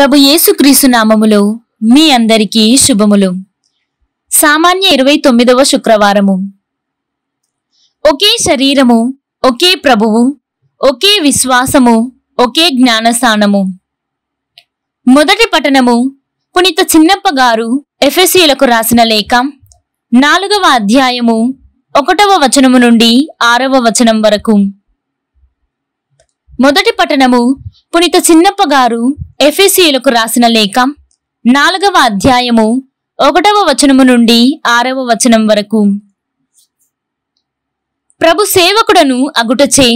ప్రభు యేసుక్రీస్తు నామములు మీ అందరికీ శుభములు సామాన్య ఇరవై తొమ్మిదవ శుక్రవారము ఒకే శరీరము ఒకే ప్రభువు ఒకే విశ్వాసము ఒకే జ్ఞానస్థానము మొదటి పఠనము పునీత చిన్నప్ప గారు ఎఫ్ఎస్సీలకు రాసిన లేఖ నాలుగవ అధ్యాయము ఒకటవ వచనము నుండి ఆరవ వచనం వరకు మొదటి పఠనము పునీత చిన్నప్ప గారు ఎఫ్ఎసీలకు రాసిన లేఖ నాలుగవ అధ్యాయము ఒకటవ వచనము నుండి ఆరవ వచనం వరకు ప్రభు సేవకుడను అగుటచే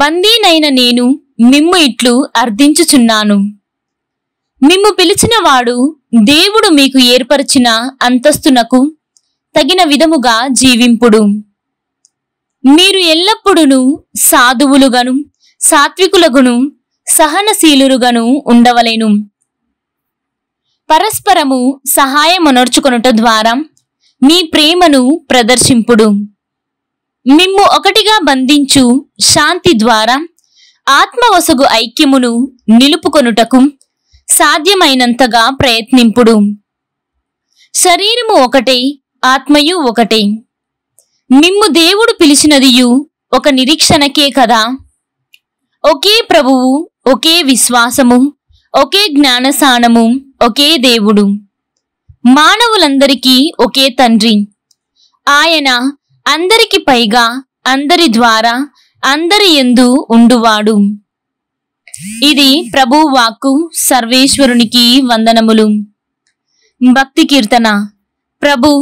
బందీనైన నేను మిమ్ము ఇట్లు అర్థించుచున్నాను మిమ్ము పిలిచినవాడు దేవుడు మీకు ఏర్పరిచిన అంతస్తునకు తగిన విధముగా జీవింపుడు మీరు ఎల్లప్పుడూ సాధువులుగను సాత్వికులగును సహనశీలురుగను ఉండవలేను పరస్పరము సహాయమునర్చుకొనుట ద్వారా మీ ప్రేమను ప్రదర్శింపుడు మిమ్ము ఒకటిగా బంధించు శాంతి ద్వారా ఆత్మవసగు ఐక్యమును నిలుపుకొనుటకు సాధ్యమైనంతగా ప్రయత్నింపుడు శరీరము ఒకటే ఆత్మయు ఒకటే మిమ్ము దేవుడు పిలిచినదియు ఒక నిరీక్షణకే కదా ఒకే ప్రభువు ఒకే విశ్వాసము ఒకే జ్ఞానసానము ఒకే దేవుడు మానవులందరికీ ఒకే తండ్రి ఆయన అందరికి పైగా అందరి ద్వారా అందరి ఎందు ఉండువాడు ఇది ప్రభు వాక్కు సర్వేశ్వరునికి వందనములు భక్తి కీర్తన ప్రభు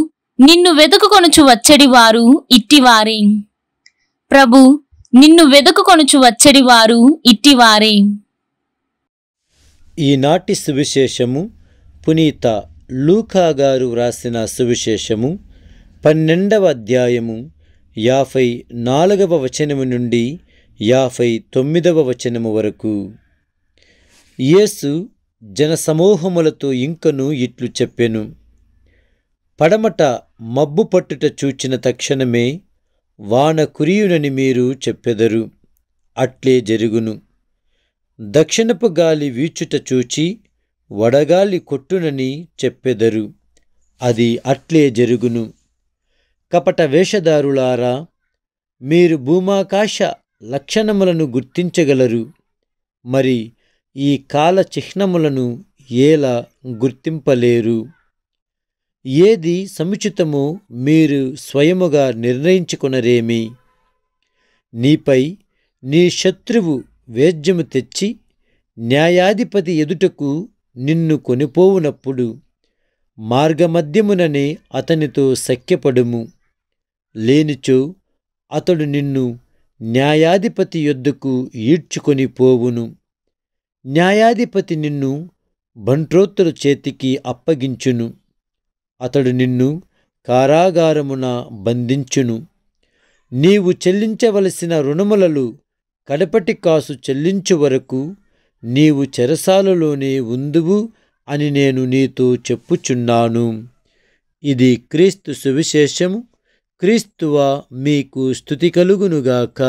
నిన్ను వెతుకు వచ్చడి వారు ఇట్టివారే ప్రభు నిన్ను వచ్చడి వచ్చడివారు ఇట్టివారే ఈనాటి సువిశేషము పునీత లూకా గారు వ్రాసిన సువిశేషము పన్నెండవ అధ్యాయము యాభై నాలుగవ వచనము నుండి యాభై తొమ్మిదవ వచనము వరకు యేసు జనసమూహములతో ఇంకను ఇట్లు చెప్పెను పడమట మబ్బు పట్టుట చూచిన తక్షణమే వాన కురియునని మీరు చెప్పెదరు అట్లే జరుగును దక్షిణపు గాలి వీచుట చూచి వడగాలి కొట్టునని చెప్పెదరు అది అట్లే జరుగును కపట వేషధారులారా మీరు భూమాకాశ లక్షణములను గుర్తించగలరు మరి ఈ కాల చిహ్నములను ఎలా గుర్తింపలేరు ఏది సముచితము మీరు స్వయముగా నిర్ణయించుకునరేమి నీపై నీ శత్రువు వేద్యము తెచ్చి న్యాయాధిపతి ఎదుటకు నిన్ను కొనిపోవునప్పుడు మార్గమధ్యముననే అతనితో సఖ్యపడుము లేనిచో అతడు నిన్ను న్యాయాధిపతి యొద్దకు ఈడ్చుకొని పోవును న్యాయాధిపతి నిన్ను బంట్రోత్తుల చేతికి అప్పగించును అతడు నిన్ను కారాగారమున బంధించును నీవు చెల్లించవలసిన రుణములలు కడపటి కాసు చెల్లించు వరకు నీవు చెరసాలలోనే ఉందువు అని నేను నీతో చెప్పుచున్నాను ఇది క్రీస్తు సువిశేషము క్రీస్తువ మీకు స్థుతి కలుగునుగాక